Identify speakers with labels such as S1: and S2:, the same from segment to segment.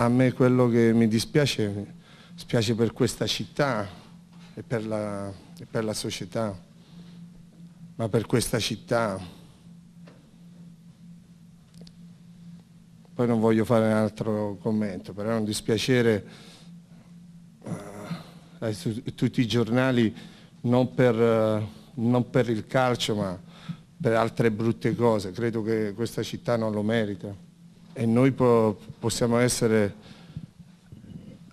S1: a me quello che mi dispiace, spiace per questa città e per la, e per la società, ma per questa città. Poi non voglio fare un altro commento, però è un dispiacere eh, a tutti i giornali non per, non per il calcio ma per altre brutte cose. Credo che questa città non lo merita e noi po possiamo essere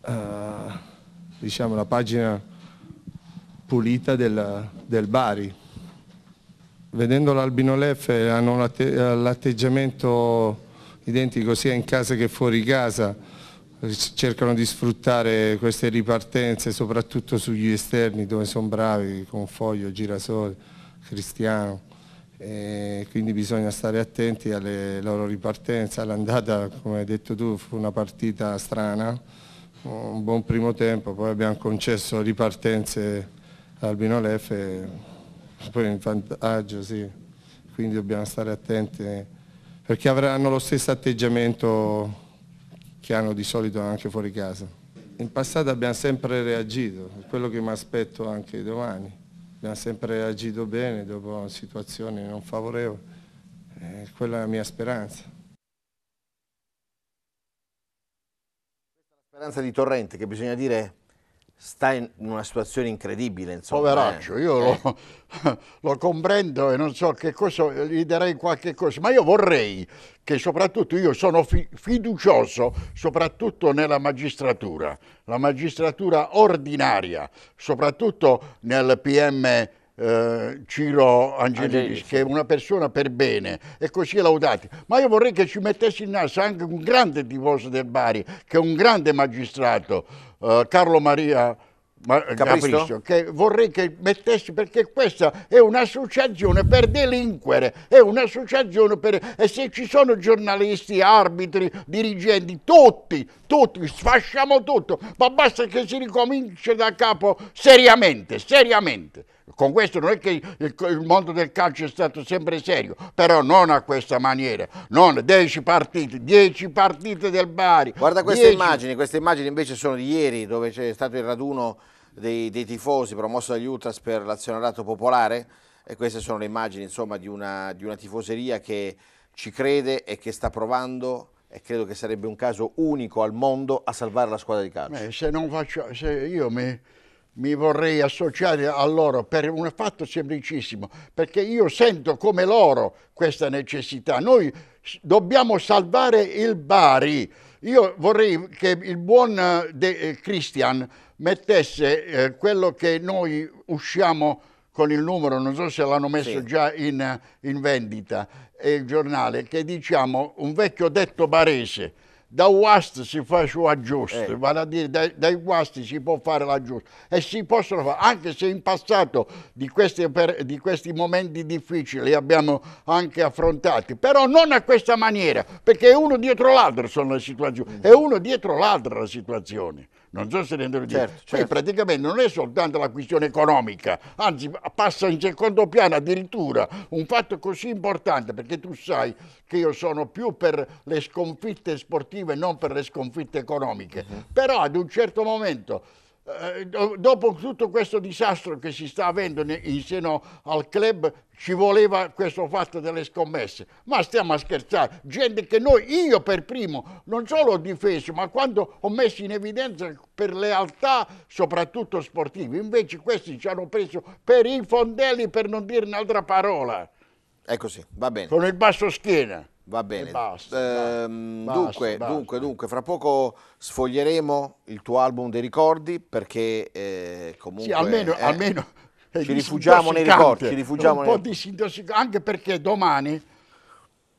S1: uh, diciamo, la pagina pulita del, del Bari. Vedendo l'Albino Leffe eh, hanno l'atteggiamento identico sia in casa che fuori casa, cercano di sfruttare queste ripartenze soprattutto sugli esterni dove sono bravi con Foglio, Girasole, Cristiano e quindi bisogna stare attenti alle loro ripartenze. L'andata, come hai detto tu, fu una partita strana, un buon primo tempo, poi abbiamo concesso ripartenze al Lef e poi in vantaggio, sì. quindi dobbiamo stare attenti perché avranno lo stesso atteggiamento che hanno di solito anche fuori casa. In passato abbiamo sempre reagito, è quello che mi aspetto anche domani abbiamo sempre agito bene dopo situazioni non favorevoli, eh, quella è la mia speranza.
S2: Speranza di Torrente che bisogna dire sta in una situazione incredibile. Insomma, Poveraccio, eh. io lo,
S3: eh. lo, comprendo e non so che cosa, gli darei qualche cosa, ma io vorrei che soprattutto io sono fi fiducioso, soprattutto nella magistratura, la magistratura ordinaria, soprattutto nel PM eh, Ciro Angelini, che è una persona per bene, e così laudati. Ma io vorrei che ci mettesse in naso anche un grande tifoso del Bari, che è un grande magistrato, eh, Carlo Maria ma, eh, Capristo? che vorrei che mettessi perché questa è un'associazione per delinquere, è un'associazione per... e se ci sono giornalisti, arbitri, dirigenti, tutti, tutti, sfasciamo tutto, ma basta che si ricomincia da capo seriamente, seriamente. Con questo non è che il, mondo del calcio è stato sempre serio, però non a questa maniera, non 10 partite, 10 partite del Bari. Guarda queste dieci... immagini,
S2: queste immagini invece sono di ieri dove c'è stato il raduno dei, dei tifosi promosso dagli Ultras per l'azionariato popolare e queste sono le immagini insomma, di, una, di una tifoseria che ci crede e che sta provando e credo che sarebbe un caso unico al mondo a salvare la squadra di calcio.
S3: Beh, se non faccio, se io mi, mi vorrei associare a loro per un fatto semplicissimo, perché io sento come loro questa necessità. Noi dobbiamo salvare il Bari. Io vorrei che il buon De eh, Christian mettesse eh, quello che noi usciamo con il numero, non so se l'hanno messo sì. già in, in vendita, eh, il giornale, che diciamo un vecchio detto barese, da guasti si faceva giusto, eh. vale a dire dai, dai, guasti si può fare la giusta e si possono fare, anche se in passato di questi, per, di questi momenti difficili abbiamo anche affrontati, però non a questa maniera, perché è uno dietro l'altro sono le situazioni, è mm. uno dietro l'altro la situazione. Non so se rendono certo, certo. Quindi certo. praticamente non è soltanto la questione economica, anzi passa in secondo piano addirittura un fatto così importante perché tu sai che io sono più per le sconfitte sportive non per le sconfitte economiche, mm -hmm. però ad un certo momento eh, dopo tutto questo disastro che si sta avendo in seno al club ci voleva questo fatto delle scommesse ma stiamo a scherzare gente che noi io per primo non solo ho difeso ma quando ho messo in evidenza per lealtà soprattutto sportivi invece questi ci hanno preso per i fondelli per non dire un'altra parola
S2: ecco sì va
S3: bene con il basso schiena
S2: Va bene. Basta, ehm, basta, dunque, basta. dunque, dunque, fra poco sfoglieremo il tuo album dei ricordi perché eh, comunque... Sì, almeno, eh, almeno ci rifugiamo nei ricordi. Ci rifugiamo un nei...
S3: disintossicante, anche perché domani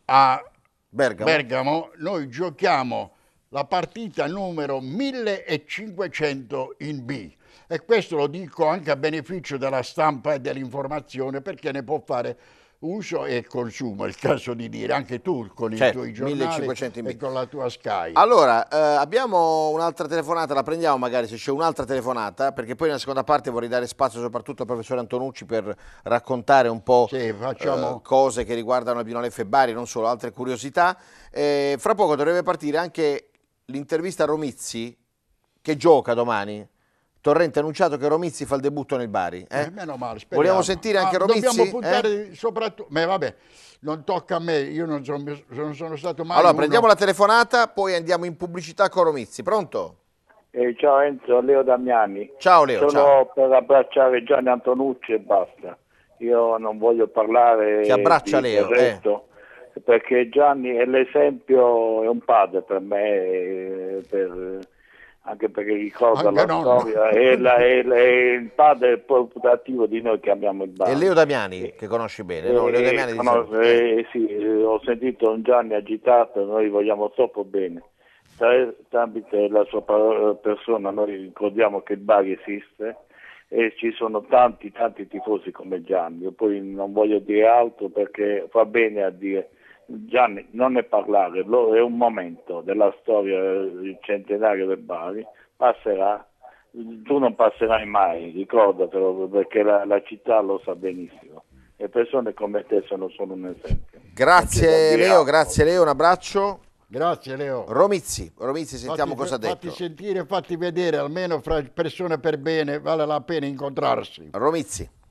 S3: a Bergamo. Bergamo noi giochiamo la partita numero 1500 in B. E questo lo dico anche a beneficio della stampa e dell'informazione perché ne può fare uso e consumo, è il caso di dire, anche tu con i certo, tuoi giornali e con la tua Sky. Allora,
S2: eh, abbiamo un'altra telefonata, la prendiamo magari se c'è un'altra telefonata, perché poi nella seconda parte vorrei dare spazio soprattutto al professore Antonucci per raccontare un po' sì, facciamo... eh, cose che riguardano il Binolef e Bari, non solo, altre curiosità. Eh, fra poco dovrebbe partire anche l'intervista a Romizzi, che gioca domani, Torrente ha annunciato che Romizzi fa il debutto nel Bari. Eh? Eh, meno male, speriamo. Vogliamo sentire anche ah, Romizzi? Dobbiamo eh? puntare
S3: eh? soprattutto... Ma vabbè, non tocca a me, io non sono, non sono stato mai Allora, uno... prendiamo la telefonata,
S2: poi andiamo in pubblicità con Romizzi. Pronto? Eh, ciao Enzo, Leo Damiani.
S4: Ciao Leo, Sono ciao.
S2: per abbracciare Gianni Antonucci e
S3: basta. Io non voglio parlare Ti abbraccia di Leo, eh. resto, perché Gianni è l'esempio, è un padre per me, eh, per anche perché ricorda anche la non. storia è, la, e, la, e, il padre portativo di noi che abbiamo il bar. E Leo
S2: Damiani, eh, che conosci bene. no, eh, Leo Damiani conosco,
S3: eh. eh, sì, eh, ho sentito un Gianni agitato, noi vogliamo troppo bene. tramite la sua persona noi ricordiamo che il bar esiste e ci sono tanti tanti tifosi come Gianni, io poi non voglio dire altro perché fa bene a dire Gianni, non ne parlare, è un momento della storia del centenario del Bari, passerà, tu non passerai mai, ricordatelo, perché la, la città lo sa benissimo Le persone come te sono solo un esempio.
S2: Grazie Leo, grazie Leo, un abbraccio. Grazie Leo. Romizzi, Romizzi sentiamo fatti, cosa ha detto. Fatti sentire,
S3: fatti vedere, almeno fra persone per bene vale la pena incontrarsi.
S2: Romizzi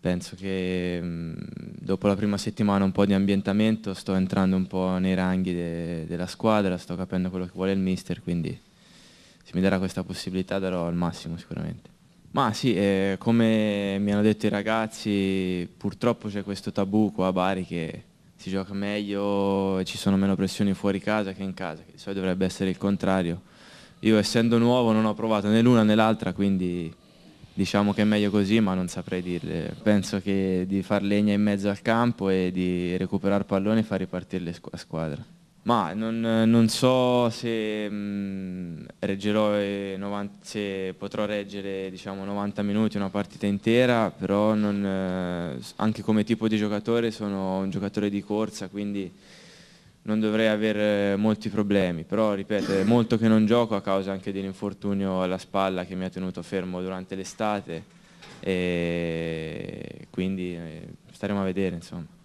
S4: penso che mm, dopo la prima settimana un po' di ambientamento sto entrando un po' nei ranghi de della squadra, sto capendo quello che vuole il mister, quindi se mi darà questa possibilità darò il massimo sicuramente. Ma sì, eh, come mi hanno detto i ragazzi, purtroppo c'è questo tabù qua a Bari che si gioca meglio e ci sono meno pressioni fuori casa che in casa, che di solito dovrebbe essere il contrario. Io essendo nuovo non ho provato né l'una né l'altra, quindi Diciamo che è meglio così, ma non saprei dirle. Penso che di far legna in mezzo al campo e di recuperare pallone e far ripartire la squadra. Ma non, non so se, mh, mm, eh, 90, se, potrò reggere diciamo, 90 minuti, una partita intera, però non, eh, anche come tipo di giocatore sono un giocatore di corsa, quindi non dovrei avere eh, molti problemi, però ripeto, è molto che non gioco a causa anche dell'infortunio alla spalla che mi ha tenuto fermo durante l'estate e quindi eh, staremo a vedere insomma.